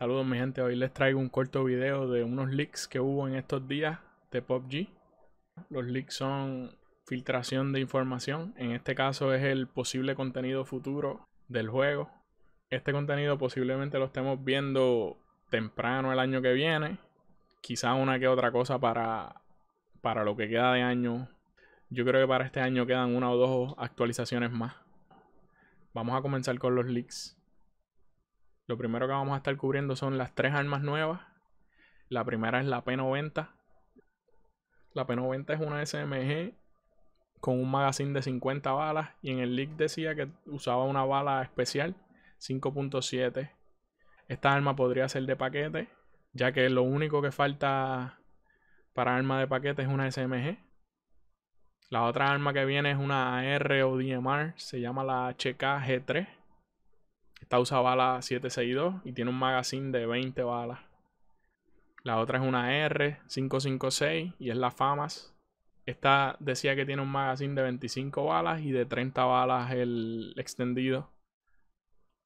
Saludos mi gente, hoy les traigo un corto video de unos leaks que hubo en estos días de PUBG. Los leaks son filtración de información, en este caso es el posible contenido futuro del juego. Este contenido posiblemente lo estemos viendo temprano el año que viene, quizás una que otra cosa para, para lo que queda de año. Yo creo que para este año quedan una o dos actualizaciones más. Vamos a comenzar con los leaks. Lo primero que vamos a estar cubriendo son las tres armas nuevas. La primera es la P90. La P90 es una SMG con un magazine de 50 balas y en el leak decía que usaba una bala especial 5.7. Esta arma podría ser de paquete, ya que lo único que falta para arma de paquete es una SMG. La otra arma que viene es una AR o DMR, se llama la HK G3. Esta usa bala 762 y tiene un magazine de 20 balas. La otra es una R556 y es la FAMAS. Esta decía que tiene un magazine de 25 balas y de 30 balas el extendido.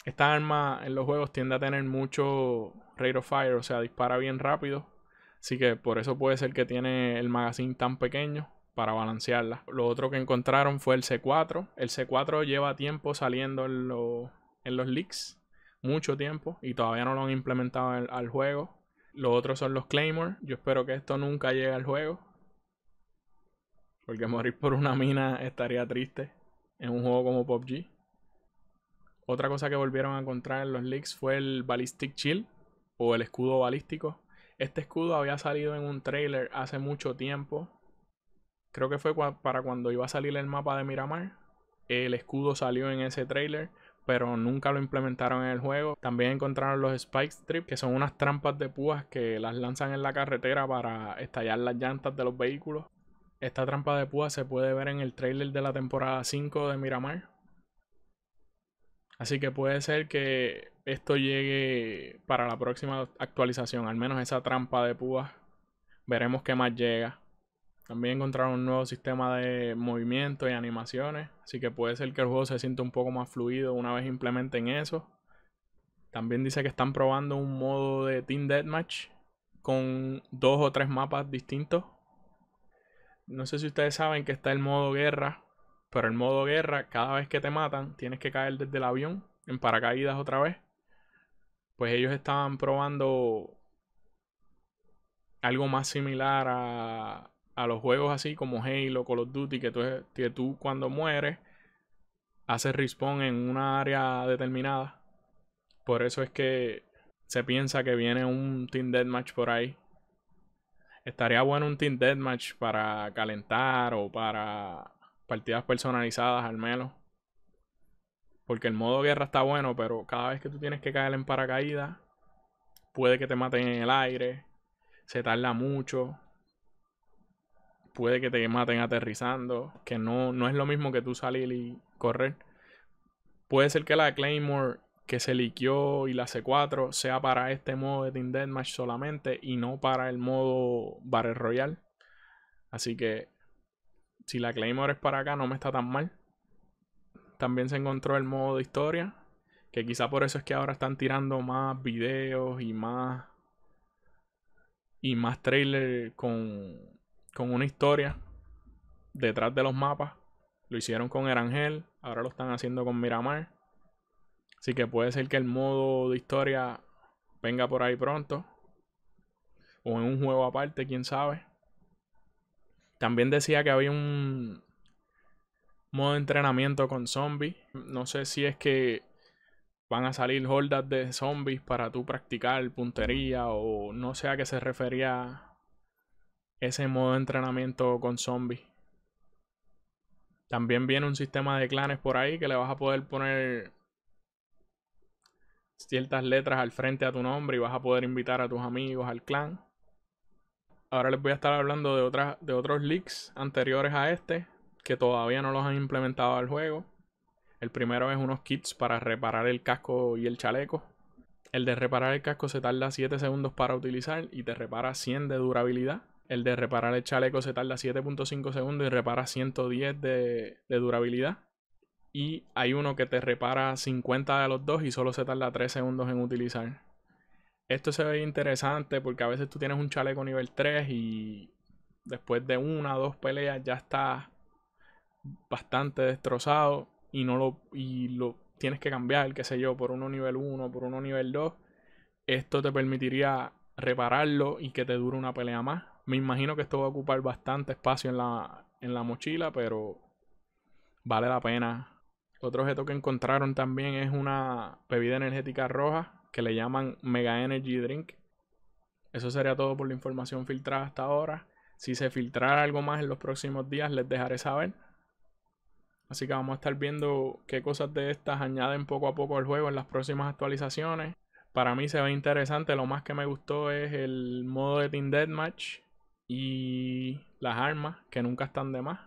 Esta arma en los juegos tiende a tener mucho rate of fire, o sea, dispara bien rápido. Así que por eso puede ser que tiene el magazine tan pequeño para balancearla. Lo otro que encontraron fue el C4. El C4 lleva tiempo saliendo en, los en los leaks mucho tiempo y todavía no lo han implementado al, juego. Los otros son los Claymore. Yo espero que esto nunca llegue al juego. Porque morir por una mina estaría triste en un juego como PUBG. Otra cosa que volvieron a encontrar en los leaks fue el Ballistic Chill. o el escudo balístico. Este escudo había salido en un trailer hace mucho tiempo. Creo que fue para cuando iba a salir el mapa de Miramar. El escudo salió en ese trailer pero nunca lo implementaron en el juego. También encontraron los Spike Strip, que son unas trampas de púas que las lanzan en la carretera para estallar las llantas de los vehículos. Esta trampa de púas se puede ver en el trailer de la temporada 5 de Miramar. Así que puede ser que esto llegue para la próxima actualización, al menos esa trampa de púas. Veremos qué más llega. También encontraron un nuevo sistema de movimiento y animaciones, así que puede ser que el juego se sienta un poco más fluido una vez implementen eso. También dice que están probando un modo de Team Deathmatch con dos o tres mapas distintos. No sé si ustedes saben que está el modo guerra, pero el modo guerra, cada vez que te matan, tienes que caer desde el avión en paracaídas otra vez. Pues ellos estaban probando algo más similar a, a los juegos así como Halo, Call of Duty, que tú, que cuando mueres haces respawn en una área determinada. Por eso es que se piensa que viene un Team Deathmatch por ahí. Estaría bueno un Team Deathmatch para calentar o para partidas personalizadas al menos. Porque el modo guerra está bueno, pero cada vez que tú tienes que caer en paracaídas, puede que te maten en el aire, se tarda mucho, puede que te maten aterrizando, que no, no es lo mismo que tú salir y correr. Puede ser que la Claymore que se liqueó y la C4 sea para este modo de Team Deathmatch solamente y no para el modo Battle royal Así que si la Claymore es para acá no me está tan mal. También se encontró el modo de historia, que quizá por eso es que ahora están tirando más videos y más y más trailer con con una historia detrás de los mapas. Lo hicieron con Erangel, ahora lo están haciendo con Miramar. Así que puede ser que el modo de historia venga por ahí pronto. O en un juego aparte, quién sabe. También decía que había un modo de entrenamiento con zombies. No sé si es que van a salir hordas de zombies para tú practicar puntería o no sé a qué se refería ese modo de entrenamiento con zombies. También viene un sistema de clanes por ahí que le vas a poder poner ciertas letras al frente a tu nombre y vas a poder invitar a tus amigos al clan. Ahora les voy a estar hablando de, de otros leaks anteriores a este que todavía no los han implementado al juego. El primero es unos kits para reparar el casco y el chaleco. El de reparar el casco se tarda 7 segundos para utilizar y te repara 100 de durabilidad. El de reparar el chaleco se tarda 7.5 segundos y repara 110 de, de, durabilidad. Y hay uno que te repara 50 de los dos y solo se tarda 3 segundos en utilizar. Esto se ve interesante porque a veces tú tienes un chaleco nivel 3 y después de una o dos peleas ya está bastante destrozado y no lo, y lo tienes que cambiar, qué sé yo, por uno nivel 1, por uno nivel 2. Esto te permitiría repararlo y que te dure una pelea más me imagino que esto va a ocupar bastante espacio en la, mochila, pero vale la pena. Otro objeto que encontraron también es una bebida energética roja que le llaman Mega Energy Drink. Eso sería todo por la información filtrada hasta ahora. Si se filtrara algo más en los próximos días, les dejaré saber. Así que vamos a estar viendo qué cosas de estas añaden poco a poco al juego en las próximas actualizaciones. Para mí se ve interesante. Lo más que me gustó es el modo de Team Deathmatch y las armas que nunca están de más.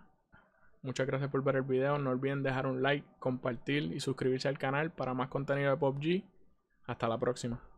Muchas gracias por ver el video. No olviden dejar un like, compartir y suscribirse al canal para más contenido de PopG. Hasta la próxima.